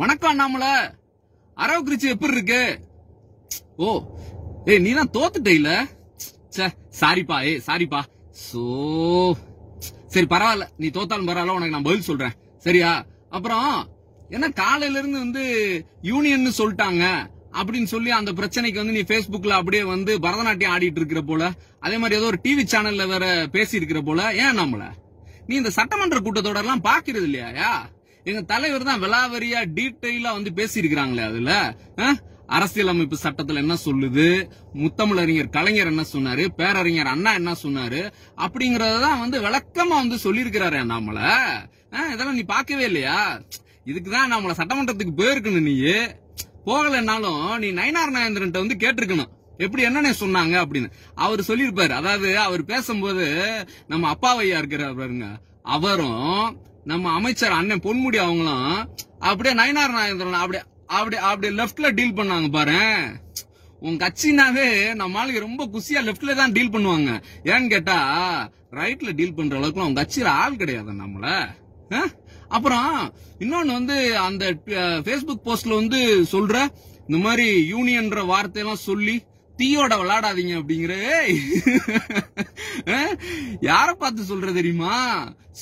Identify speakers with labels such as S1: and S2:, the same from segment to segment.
S1: வணக்கம் அண்ணாமல அரவக்குறிச்சி எப்படி இருக்கு ஓ ஏ நீ தான் தோத்துட்ட இல்ல சாரிப்பா ஏ சாரிப்பா சோ சரி பரவாயில்ல நீ தோத்தாலும் பரவாயில்ல உனக்கு நான் பதில் சொல்றேன் சரியா அப்புறம் என்ன காலையில இருந்து வந்து யூனியன் சொல்லிட்டாங்க அப்படின்னு சொல்லி அந்த பிரச்சனைக்கு வந்து நீ பேஸ்புக்ல அப்படியே வந்து பரதநாட்டியம் ஆடிட்டு இருக்கிற போல அதே மாதிரி ஏதோ ஒரு டிவி சேனல்ல வேற பேசி இருக்கிற போல ஏன் நம்மள நீ இந்த சட்டமன்ற கூட்டத்தோட எல்லாம் பாக்குறது இல்லையா எங்க தலைவர் தான் விலாவரியா டீட்டெயிலா வந்து பேசியிருக்கிறாங்களே அதுல அரசியலமைப்பு சட்டத்துல என்ன சொல்லுது முத்தமிழறிஞர் கலைஞர் என்ன சொன்னாரு பேரறிஞர் அண்ணா என்ன சொன்னாரு அப்படிங்கறதான் வந்து விளக்கமா வந்து சொல்லியிருக்கிறாரு நாமள இதெல்லாம் நீ பாக்கவே இல்லையா இதுக்குதான் நம்மள சட்டமன்றத்துக்கு போயிருக்கணும் நீ போகலன்னாலும் நீ நயனார் நாயந்திரன்ட்ட வந்து கேட்டிருக்கணும் எப்படி என்ன சொன்னாங்க அப்படின்னு அவர் சொல்லியிருப்பாரு அதாவது அவர் பேசும்போது நம்ம அப்பாவையா இருக்கிறார் பாருங்க அவரும் நம்ம அமைச்சர் அண்ணன் பொன்முடி அவங்களாம் அப்படியே நயனார் நாயந்திரன் அப்படியே அப்படி அப்படியே லெப்ட்ல டீல் பண்ணாங்க பாரு உன் கட்சினாவே நம்மளால ரொம்ப குசியா லெப்ட்ல தான் டீல் பண்ணுவாங்க ஏன்னு கேட்டா ரைட்ல டீல் பண்ற அளவுக்கு உன் கட்சியில ஆள் கிடையாது நம்மள அப்புறம் இன்னொன்னு வந்து அந்த பேஸ்புக் போஸ்ட்ல வந்து சொல்ற இந்த மாதிரி யூனியன்ற வார்த்தையெல்லாம் சொல்லி தீயோட விளையாடாதீங்க அப்படிங்கிற யார பார்த்து சொல்ற தெரியுமா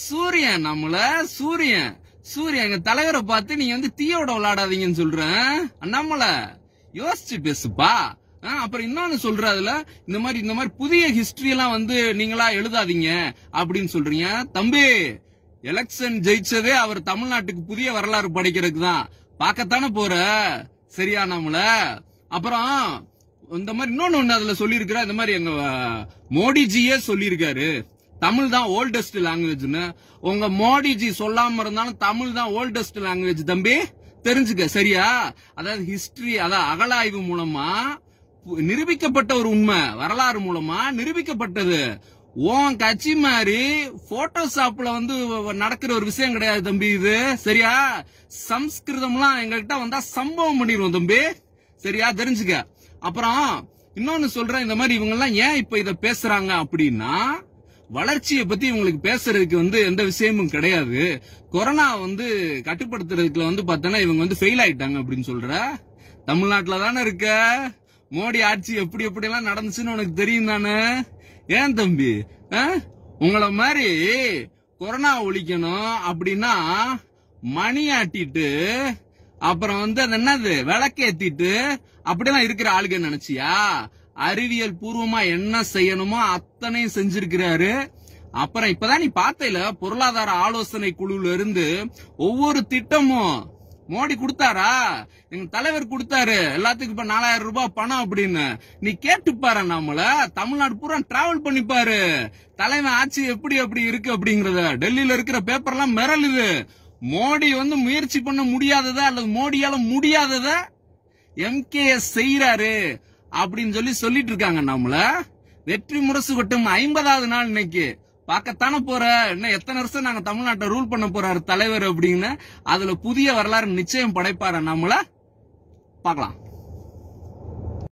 S1: சூரியன் நம்மள சூரியன் சூரியன் எங்க தலைவரை பார்த்து நீங்க வந்து தீயோட விளையாடாதீங்கன்னு சொல்றேன் நம்மள யோசிச்சு பேசுப்பா அப்புறம் இன்னொன்னு சொல்ற அதுல இந்த மாதிரி இந்த மாதிரி புதிய ஹிஸ்டரி எல்லாம் வந்து நீங்களா எழுதாதீங்க அப்படின்னு சொல்றீங்க தம்பி எலெக்ஷன் ஜெயிச்சதே அவர் தமிழ்நாட்டுக்கு புதிய வரலாறு படைக்கிறதுக்கு தான் பாக்கத்தானே போற சரியா நம்மள அப்புறம் இந்த மாதிரி இன்னொன்னு ஒண்ணு அதுல சொல்லியிருக்கிற இந்த மாதிரி எங்க மோடிஜியே சொல்லியிருக்காரு தமிழ் தான் ஓல்டஸ்ட் லாங்குவேஜ்னு உங்க மோடிஜி சொல்லாம இருந்தாலும் தமிழ் தான் ஓல்டஸ்ட் லாங்குவேஜ் தம்பி தெரிஞ்சுக்க சரியா அதாவது ஹிஸ்டரி அதாவது அகலாய்வு மூலமா நிரூபிக்கப்பட்ட ஒரு உண்மை வரலாறு மூலமா நிரூபிக்கப்பட்டது உன் கட்சி மாதிரி போட்டோஷாப்ல வந்து நடக்கிற ஒரு விஷயம் கிடையாது தம்பி இது சரியா சம்ஸ்கிருதம்லாம் எங்ககிட்ட வந்தா சம்பவம் பண்ணிடுவோம் தம்பி சரியா தெரிஞ்சுக்க அப்புறம் இன்னொன்னு சொல்றேன் இந்த மாதிரி இவங்க எல்லாம் ஏன் இப்ப இத பேசுறாங்க அப்படின்னா வளர்ச்சியை பத்தி இவங்களுக்கு பேசுறதுக்கு வந்து எந்த விஷயமும் கிடையாது கொரோனா வந்து கட்டுப்படுத்துறதுக்குல வந்து பார்த்தோன்னா இவங்க வந்து ஃபெயில் ஆயிட்டாங்க அப்படின்னு சொல்ற தமிழ்நாட்டில் தானே இருக்க மோடி ஆட்சி எப்படி எல்லாம் நடந்துச்சுன்னு உனக்கு தெரியும் தானே ஏன் தம்பி உங்களை மாதிரி கொரோனா ஒழிக்கணும் அப்படின்னா மணி ஆட்டிட்டு அப்புறம் வந்து அது என்னது விளக்கேத்திட்டு அப்படிலாம் இருக்கிற ஆளுக நினைச்சியா அறிவியல் பூர்வமா என்ன செய்யணுமோ அத்தனையும் செஞ்சிருக்கிறாரு அப்புறம் இப்பதான் நீ பார்த்தையில பொருளாதார ஆலோசனை குழுல இருந்து ஒவ்வொரு திட்டமும் மோடி கொடுத்தாரா எங்க தலைவர் கொடுத்தாரு எல்லாத்துக்கும் இப்ப நாலாயிரம் ரூபாய் பணம் அப்படின்னு நீ கேட்டுப்பாரு நம்மள தமிழ்நாடு பூரா டிராவல் பண்ணிப்பாரு தலைவன் ஆட்சி எப்படி எப்படி இருக்கு அப்படிங்கறத டெல்லியில இருக்கிற பேப்பர் எல்லாம் மிரளுது மோடி வந்து முயற்சி பண்ண முடியாததா அல்லது மோடியால முடியாததா எம்கேஎஸ் செய்யறாரு அப்படின்னு சொல்லி சொல்லிட்டு இருக்காங்க நம்மள வெற்றி முரசு கொட்டும் ஐம்பதாவது நாள் இன்னைக்கு பார்க்கத்தானே போற இன்னும் எத்தனை வருஷம் நாங்க தமிழ்நாட்டை ரூல் பண்ண போறாரு தலைவர் அப்படின்னு அதுல புதிய வரலாறு நிச்சயம் படைப்பாரு நம்மள பார்க்கலாம்